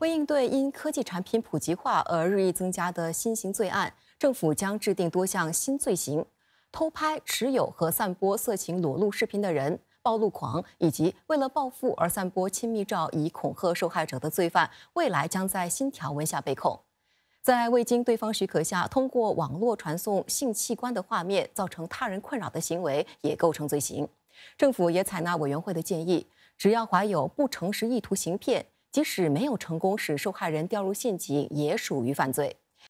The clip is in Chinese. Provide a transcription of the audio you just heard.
为应对因科技产品普及化而日益增加的新型罪案，政府将制定多项新罪行。偷拍、持有和散播色情裸露视频的人、暴露狂以及为了报复而散播亲密照以恐吓受害者的罪犯，未来将在新条文下被控。在未经对方许可下通过网络传送性器官的画面，造成他人困扰的行为也构成罪行。政府也采纳委员会的建议，只要怀有不诚实意图行骗。即使没有成功使受害人掉入陷阱，也属于犯罪。